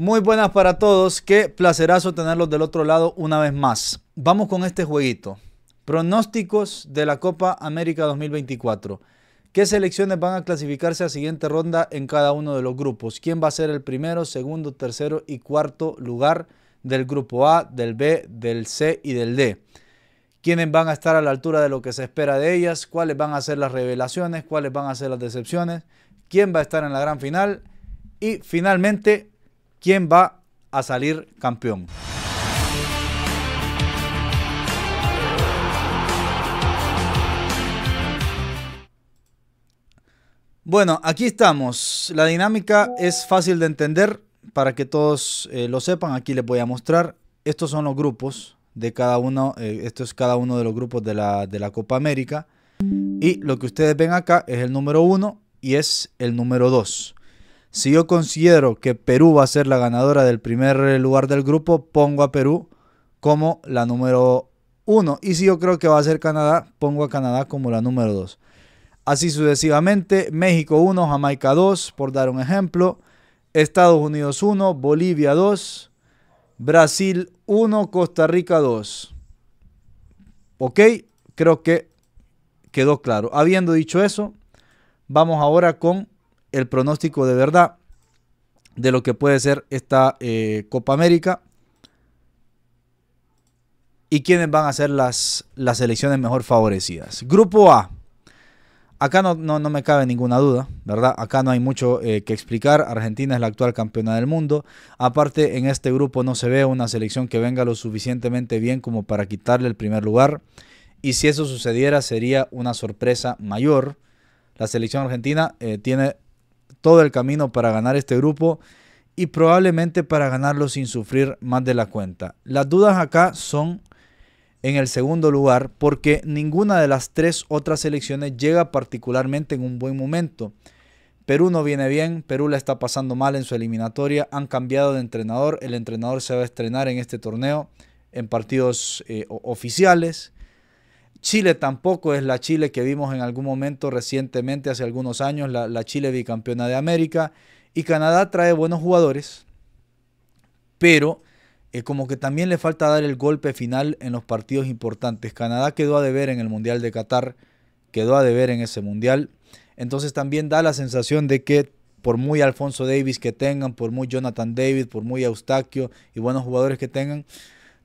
Muy buenas para todos, qué placerazo tenerlos del otro lado una vez más. Vamos con este jueguito. Pronósticos de la Copa América 2024. ¿Qué selecciones van a clasificarse a siguiente ronda en cada uno de los grupos? ¿Quién va a ser el primero, segundo, tercero y cuarto lugar del grupo A, del B, del C y del D? ¿Quiénes van a estar a la altura de lo que se espera de ellas? ¿Cuáles van a ser las revelaciones? ¿Cuáles van a ser las decepciones? ¿Quién va a estar en la gran final? Y finalmente, quién va a salir campeón. Bueno, aquí estamos. La dinámica es fácil de entender para que todos eh, lo sepan. Aquí les voy a mostrar. Estos son los grupos de cada uno. Eh, esto es cada uno de los grupos de la, de la Copa América. Y lo que ustedes ven acá es el número 1 y es el número 2. Si yo considero que Perú va a ser la ganadora del primer lugar del grupo, pongo a Perú como la número uno. Y si yo creo que va a ser Canadá, pongo a Canadá como la número dos. Así sucesivamente, México 1, Jamaica 2, por dar un ejemplo, Estados Unidos 1, Bolivia 2, Brasil 1, Costa Rica 2. ¿Ok? Creo que quedó claro. Habiendo dicho eso, vamos ahora con el pronóstico de verdad de lo que puede ser esta eh, Copa América y quiénes van a ser las, las selecciones mejor favorecidas. Grupo A. Acá no, no, me cabe ninguna duda, ¿verdad? Acá no hay mucho eh, que explicar. Argentina es la actual campeona del mundo. Aparte, en este grupo no se ve una selección que venga lo suficientemente bien como para quitarle el primer lugar. Y si eso sucediera, sería una sorpresa mayor. La selección argentina eh, tiene todo el camino para ganar este grupo y probablemente para ganarlo sin sufrir más de la cuenta. Las dudas acá son en el segundo lugar porque ninguna de las tres otras selecciones llega particularmente en un buen momento. Perú no viene bien, Perú la está pasando mal en su eliminatoria, han cambiado de entrenador, el entrenador se va a estrenar en este torneo en partidos eh, oficiales. Chile tampoco es la Chile que vimos en algún momento recientemente, hace algunos años, la, Chile bicampeona de América. Y Canadá trae buenos jugadores, pero eh, como que también le falta dar el golpe final en los partidos importantes. Canadá quedó a deber en el Mundial de Qatar, quedó a deber en ese Mundial. Entonces también da la sensación de que por muy Alfonso Davis que tengan, por muy Jonathan David, por muy Eustaquio y buenos jugadores que tengan,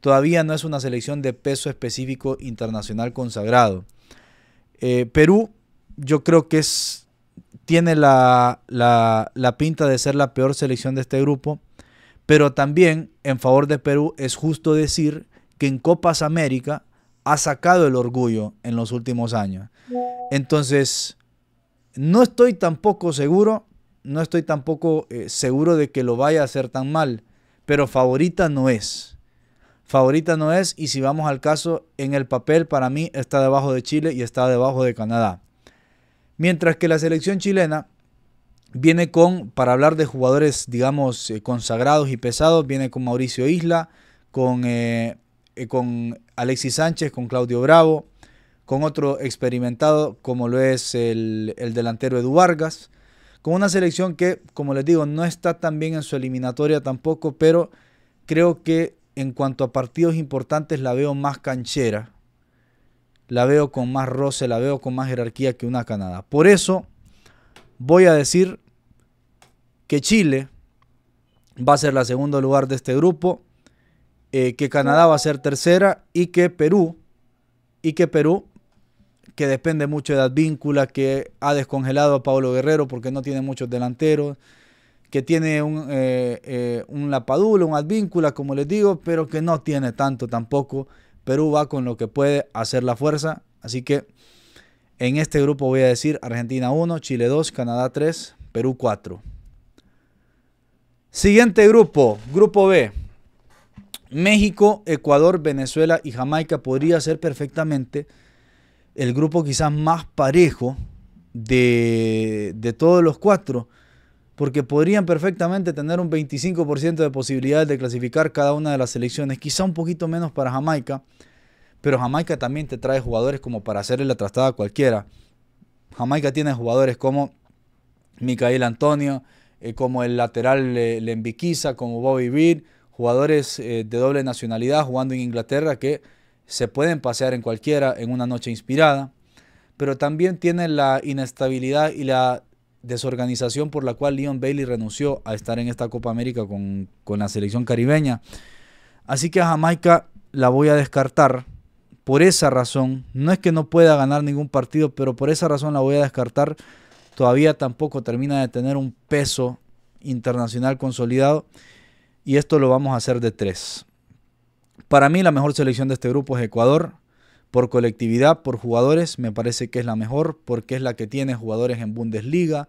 todavía no es una selección de peso específico internacional consagrado. Eh, Perú, yo creo que es, tiene la, pinta de ser la peor selección de este grupo, pero también en favor de Perú es justo decir que en Copas América ha sacado el orgullo en los últimos años. Entonces, no estoy tampoco seguro, no estoy tampoco eh, seguro de que lo vaya a hacer tan mal, pero favorita no es favorita no es y si vamos al caso, en el papel para mí está debajo de Chile y está debajo de Canadá. Mientras que la selección chilena viene con, para hablar de jugadores, digamos, eh, consagrados y pesados, viene con Mauricio Isla, con, eh, eh, con Alexis Sánchez, con Claudio Bravo, con otro experimentado como lo es el, el delantero Edu Vargas, con una selección que, como les digo, no está tan bien en su eliminatoria tampoco, pero creo que en cuanto a partidos importantes la veo más canchera, la veo con más roce, la veo con más jerarquía que una Canadá. Por eso voy a decir que Chile va a ser la segunda lugar de este grupo, eh, que Canadá va a ser tercera y que Perú, y que Perú, que depende mucho de Advíncula, que ha descongelado a Pablo Guerrero porque no tiene muchos delanteros, que tiene un, lapadulo, eh, eh, un Lapadula, un Advíncula, como les digo, pero que no tiene tanto tampoco. Perú va con lo que puede hacer la fuerza. Así que en este grupo voy a decir Argentina 1, Chile 2, Canadá 3, Perú 4. Siguiente grupo, grupo B. México, Ecuador, Venezuela y Jamaica podría ser perfectamente el grupo quizás más parejo de, de todos los cuatro porque podrían perfectamente tener un 25% de posibilidades de clasificar cada una de las selecciones, quizá un poquito menos para Jamaica, pero Jamaica también te trae jugadores como para hacerle la trastada a cualquiera. Jamaica tiene jugadores como Micael Antonio, eh, como el lateral eh, Lembiquiza, como Bobby Beard, jugadores eh, de doble nacionalidad jugando en Inglaterra que se pueden pasear en cualquiera en una noche inspirada, pero también tiene la inestabilidad y la desorganización por la cual Leon Bailey renunció a estar en esta Copa América con, con la selección caribeña. Así que a Jamaica la voy a descartar por esa razón. No es que no pueda ganar ningún partido, pero por esa razón la voy a descartar. Todavía tampoco termina de tener un peso internacional consolidado. Y esto lo vamos a hacer de tres. Para mí la mejor selección de este grupo es Ecuador por colectividad, por jugadores, me parece que es la mejor porque es la que tiene jugadores en Bundesliga,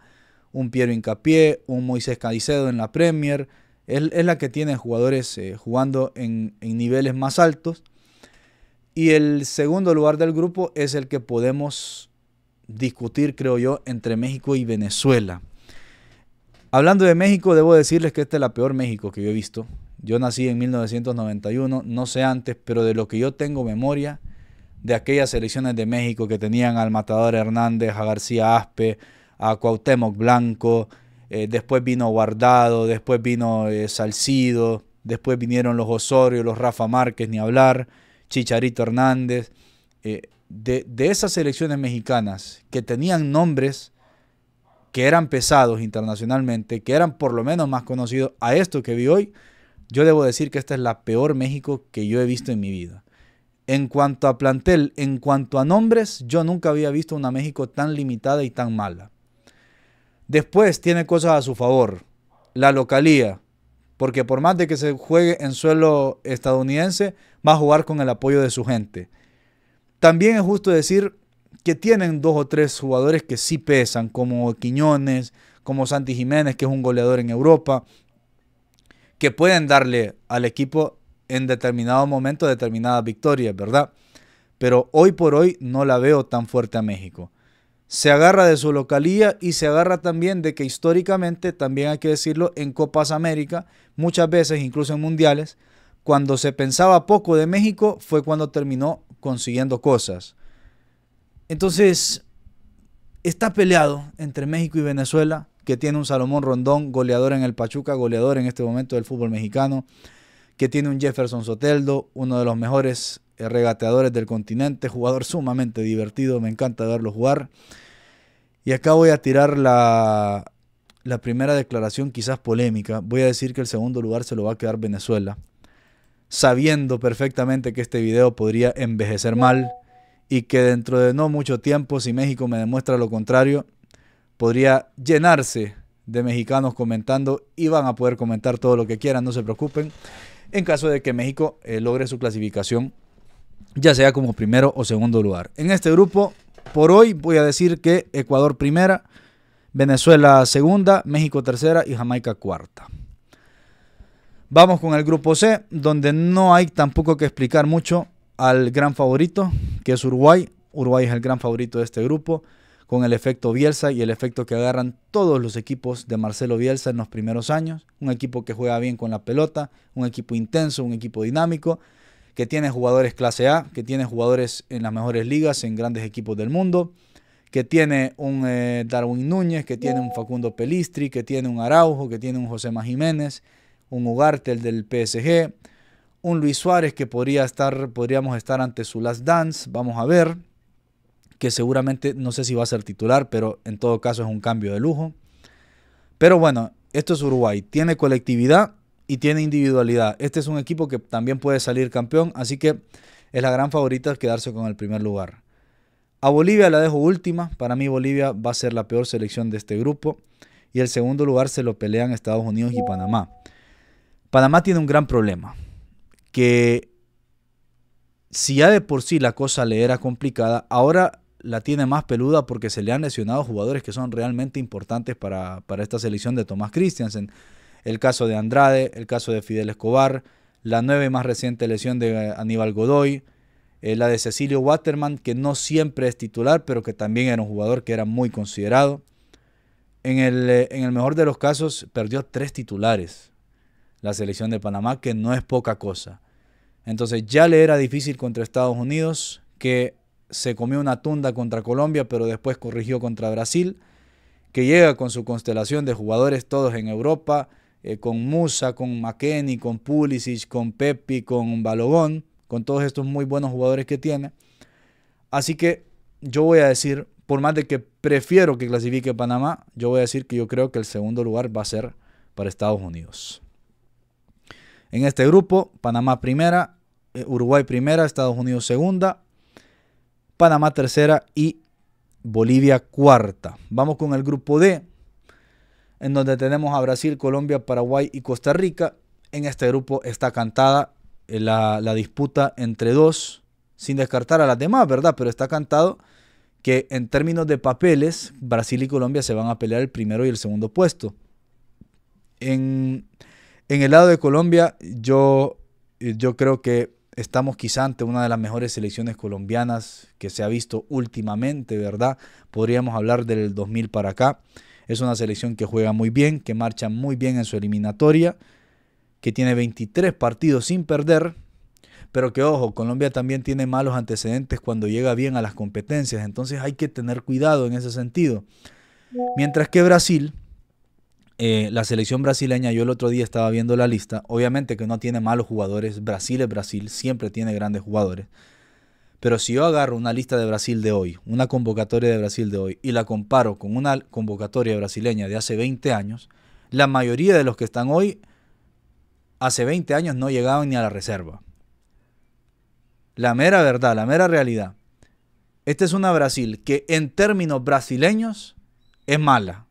un Piero Incapié, un Moisés Caicedo en la Premier, es, la que tiene jugadores eh, jugando en, en, niveles más altos. Y el segundo lugar del grupo es el que podemos discutir, creo yo, entre México y Venezuela. Hablando de México, debo decirles que esta es la peor México que yo he visto. Yo nací en 1991, no sé antes, pero de lo que yo tengo memoria, de aquellas selecciones de México que tenían al Matador Hernández, a García Aspe, a Cuauhtémoc Blanco, eh, después vino Guardado, después vino eh, Salcido, después vinieron los Osorio, los Rafa Márquez, ni hablar, Chicharito Hernández. Eh, de, de, esas selecciones mexicanas que tenían nombres que eran pesados internacionalmente, que eran por lo menos más conocidos a esto que vi hoy, yo debo decir que esta es la peor México que yo he visto en mi vida. En cuanto a plantel, en cuanto a nombres, yo nunca había visto una México tan limitada y tan mala. Después tiene cosas a su favor. La localía, porque por más de que se juegue en suelo estadounidense, va a jugar con el apoyo de su gente. También es justo decir que tienen dos o tres jugadores que sí pesan, como Quiñones, como Santi Jiménez, que es un goleador en Europa, que pueden darle al equipo en determinado momento determinadas victorias, ¿verdad? Pero hoy por hoy no la veo tan fuerte a México. Se agarra de su localía y se agarra también de que históricamente, también hay que decirlo, en Copas América, muchas veces, incluso en mundiales, cuando se pensaba poco de México fue cuando terminó consiguiendo cosas. Entonces, está peleado entre México y Venezuela, que tiene un Salomón Rondón, goleador en el Pachuca, goleador en este momento del fútbol mexicano que tiene un Jefferson Soteldo, uno de los mejores eh, regateadores del continente, jugador sumamente divertido, me encanta verlo jugar. Y acá voy a tirar la, la primera declaración quizás polémica. Voy a decir que el segundo lugar se lo va a quedar Venezuela, sabiendo perfectamente que este video podría envejecer mal y que dentro de no mucho tiempo, si México me demuestra lo contrario, podría llenarse de mexicanos comentando y van a poder comentar todo lo que quieran, no se preocupen en caso de que México eh, logre su clasificación, ya sea como primero o segundo lugar. En este grupo, por hoy voy a decir que Ecuador primera, Venezuela segunda, México tercera y Jamaica cuarta. Vamos con el grupo C, donde no hay tampoco que explicar mucho al gran favorito, que es Uruguay. Uruguay es el gran favorito de este grupo con el efecto Bielsa y el efecto que agarran todos los equipos de Marcelo Bielsa en los primeros años. Un equipo que juega bien con la pelota, un equipo intenso, un equipo dinámico, que tiene jugadores clase A, que tiene jugadores en las mejores ligas, en grandes equipos del mundo, que tiene un eh, Darwin Núñez, que tiene un Facundo Pelistri, que tiene un Araujo, que tiene un José Más Jiménez, un Ugarte, el del PSG, un Luis Suárez que podría estar, podríamos estar ante su last dance, vamos a ver que seguramente no sé si va a ser titular, pero en todo caso es un cambio de lujo. Pero bueno, esto es Uruguay, tiene colectividad y tiene individualidad. Este es un equipo que también puede salir campeón, así que es la gran favorita quedarse con el primer lugar. A Bolivia la dejo última, para mí Bolivia va a ser la peor selección de este grupo y el segundo lugar se lo pelean Estados Unidos y Panamá. Panamá tiene un gran problema, que si ya de por sí la cosa le era complicada, ahora la tiene más peluda porque se le han lesionado jugadores que son realmente importantes para, esta selección de Tomás Christiansen. El caso de Andrade, el caso de Fidel Escobar, la nueve más reciente lesión de Aníbal Godoy, eh, la de Cecilio Waterman, que no siempre es titular, pero que también era un jugador que era muy considerado. En el, eh, en el mejor de los casos, perdió tres titulares la selección de Panamá, que no es poca cosa. Entonces ya le era difícil contra Estados Unidos, que se comió una tunda contra Colombia, pero después corrigió contra Brasil, que llega con su constelación de jugadores todos en Europa, eh, con Musa, con McKenny, con Pulisic, con Pepi, con Balogón, con todos estos muy buenos jugadores que tiene. Así que yo voy a decir, por más de que prefiero que clasifique Panamá, yo voy a decir que yo creo que el segundo lugar va a ser para Estados Unidos. En este grupo, Panamá primera, eh, Uruguay primera, Estados Unidos segunda, Panamá tercera y Bolivia cuarta. Vamos con el grupo D, en donde tenemos a Brasil, Colombia, Paraguay y Costa Rica. En este grupo está cantada eh, la, disputa entre dos, sin descartar a las demás, ¿verdad? Pero está cantado que en términos de papeles, Brasil y Colombia se van a pelear el primero y el segundo puesto. En, el lado de Colombia, yo, eh, yo creo que estamos quizá ante una de las mejores selecciones colombianas que se ha visto últimamente, ¿verdad? Podríamos hablar del 2000 para acá. Es una selección que juega muy bien, que marcha muy bien en su eliminatoria, que tiene 23 partidos sin perder, pero que ojo, Colombia también tiene malos antecedentes cuando llega bien a las competencias, entonces hay que tener cuidado en ese sentido. Mientras que Brasil, eh, la selección brasileña, yo el otro día estaba viendo la lista, obviamente que no tiene malos jugadores, Brasil es Brasil, siempre tiene grandes jugadores, pero si yo agarro una lista de Brasil de hoy, una convocatoria de Brasil de hoy, y la comparo con una convocatoria brasileña de hace 20 años, la mayoría de los que están hoy, hace 20 años no llegaban ni a la reserva. La mera verdad, la mera realidad. Esta es una Brasil que en términos brasileños es mala.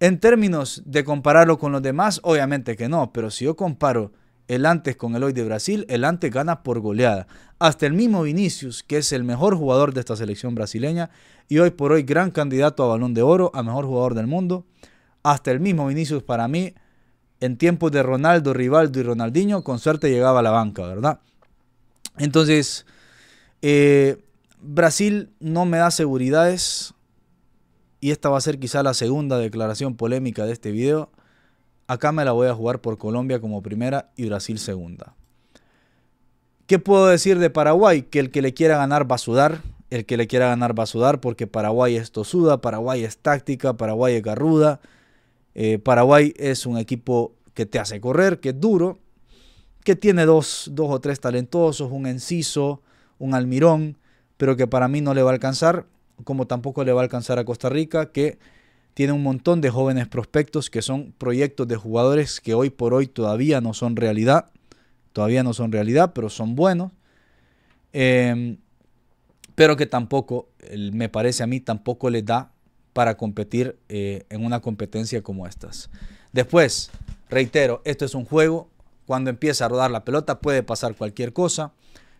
En términos de compararlo con los demás, obviamente que no, pero si yo comparo el antes con el hoy de Brasil, el antes gana por goleada. Hasta el mismo Vinicius, que es el mejor jugador de esta selección brasileña y hoy por hoy gran candidato a balón de oro, a mejor jugador del mundo, hasta el mismo Vinicius para mí, en tiempos de Ronaldo, Rivaldo y Ronaldinho, con suerte llegaba a la banca, ¿verdad? Entonces, eh, Brasil no me da seguridades, y esta va a ser quizá la segunda declaración polémica de este video, acá me la voy a jugar por Colombia como primera y Brasil segunda. ¿Qué puedo decir de Paraguay? Que el que le quiera ganar va a sudar, el que le quiera ganar va a sudar porque Paraguay es tosuda, Paraguay es táctica, Paraguay es garruda, eh, Paraguay es un equipo que te hace correr, que es duro, que tiene dos, dos o tres talentosos, un Enciso, un Almirón, pero que para mí no le va a alcanzar como tampoco le va a alcanzar a Costa Rica, que tiene un montón de jóvenes prospectos que son proyectos de jugadores que hoy por hoy todavía no son realidad, todavía no son realidad, pero son buenos, em, pero que tampoco, me parece a mí, tampoco les da para competir eh, en una competencia como estas. Después, reitero, esto es un juego, cuando empieza a rodar la pelota puede pasar cualquier cosa.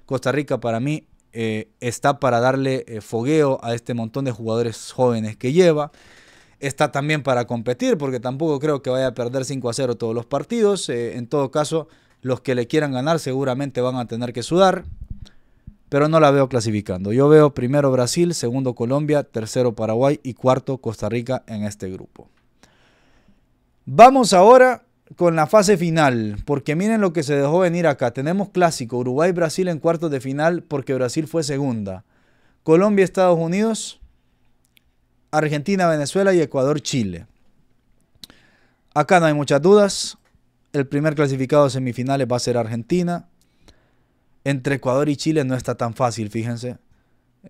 Costa Rica para mí eh, está para darle eh, fogueo a este montón de jugadores jóvenes que lleva. Está también para competir, porque tampoco creo que vaya a perder 5 a 0 todos los partidos. Eh, en todo caso, los que le quieran ganar seguramente van a tener que sudar. Pero no la veo clasificando. Yo veo primero Brasil, segundo Colombia, tercero Paraguay y cuarto Costa Rica en este grupo. Vamos ahora con la fase final, porque miren lo que se dejó venir acá. Tenemos clásico, Uruguay-Brasil en cuartos de final, porque Brasil fue segunda. Colombia-Estados Unidos, Argentina-Venezuela y Ecuador-Chile. Acá no hay muchas dudas. El primer clasificado de semifinales va a ser Argentina. Entre Ecuador y Chile no está tan fácil, fíjense.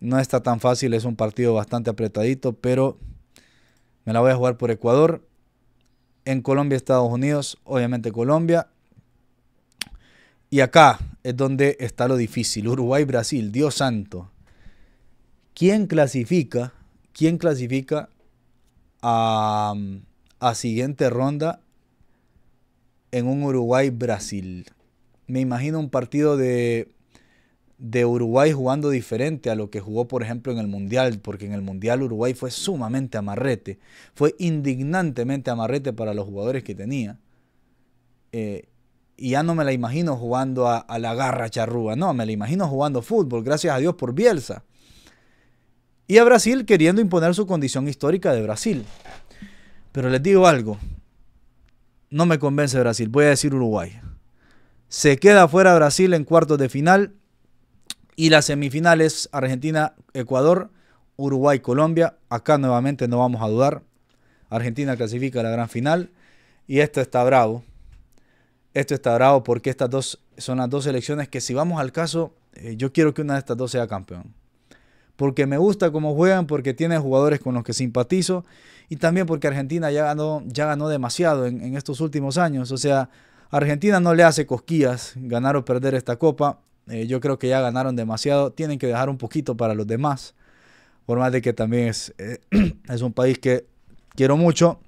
No está tan fácil, es un partido bastante apretadito, pero me la voy a jugar por Ecuador en Colombia, Estados Unidos, obviamente Colombia. Y acá es donde está lo difícil, Uruguay, Brasil, Dios santo. ¿Quién clasifica? ¿Quién clasifica a, a siguiente ronda en un Uruguay-Brasil? Me imagino un partido de de Uruguay jugando diferente a lo que jugó, por ejemplo, en el Mundial, porque en el Mundial Uruguay fue sumamente amarrete, fue indignantemente amarrete para los jugadores que tenía. Eh, y ya no me la imagino jugando a, la garra charrúa, no, me la imagino jugando fútbol, gracias a Dios por Bielsa. Y a Brasil queriendo imponer su condición histórica de Brasil. Pero les digo algo, no me convence Brasil, voy a decir Uruguay. Se queda fuera Brasil en cuartos de final y las semifinales, Argentina, Ecuador, Uruguay, Colombia. Acá nuevamente no vamos a dudar. Argentina clasifica a la gran final. Y esto está bravo. Esto está bravo porque estas dos son las dos selecciones que si vamos al caso, eh, yo quiero que una de estas dos sea campeón. Porque me gusta cómo juegan, porque tienen jugadores con los que simpatizo y también porque Argentina ya ganó, ya ganó demasiado en estos últimos años. O sea, Argentina no le hace cosquillas ganar o perder esta copa. Eh, yo creo que ya ganaron demasiado, tienen que dejar un poquito para los demás. Por más de que también eh, es, un país que quiero mucho.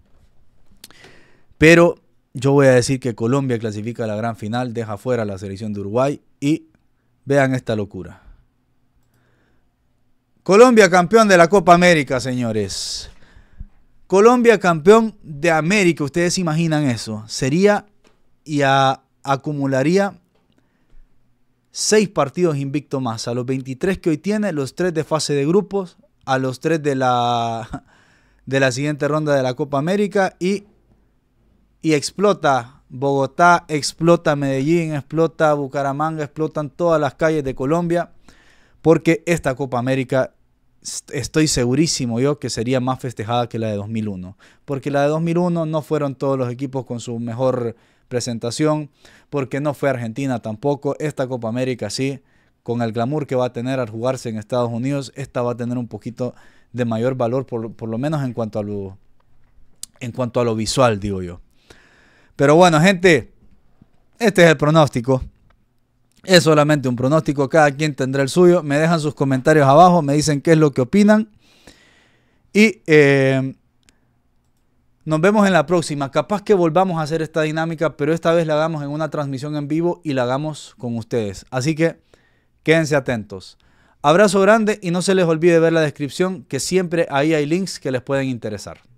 Pero yo voy a decir que Colombia clasifica a la gran final, deja fuera la selección de Uruguay y vean esta locura. Colombia campeón de la Copa América, señores. Colombia campeón de América, ustedes imaginan eso. Sería y acumularía seis partidos invicto más. A los 23 que hoy tiene, los tres de fase de grupos, a los tres de la, de la siguiente ronda de la Copa América y, y explota Bogotá, explota Medellín, explota Bucaramanga, explotan todas las calles de Colombia, porque esta Copa América estoy segurísimo yo que sería más festejada que la de 2001, porque la de 2001 no fueron todos los equipos con su mejor presentación, porque no fue Argentina tampoco. Esta Copa América sí, con el glamour que va a tener al jugarse en Estados Unidos, esta va a tener un poquito de mayor valor, por, lo menos en cuanto, a lo, en cuanto a lo visual, digo yo. Pero bueno, gente, este es el pronóstico. Es solamente un pronóstico, cada quien tendrá el suyo. Me dejan sus comentarios abajo, me dicen qué es lo que opinan. Y eh, nos vemos en la próxima. Capaz que volvamos a hacer esta dinámica, pero esta vez la hagamos en una transmisión en vivo y la hagamos con ustedes. Así que quédense atentos. Abrazo grande y no se les olvide ver la descripción, que siempre ahí hay links que les pueden interesar.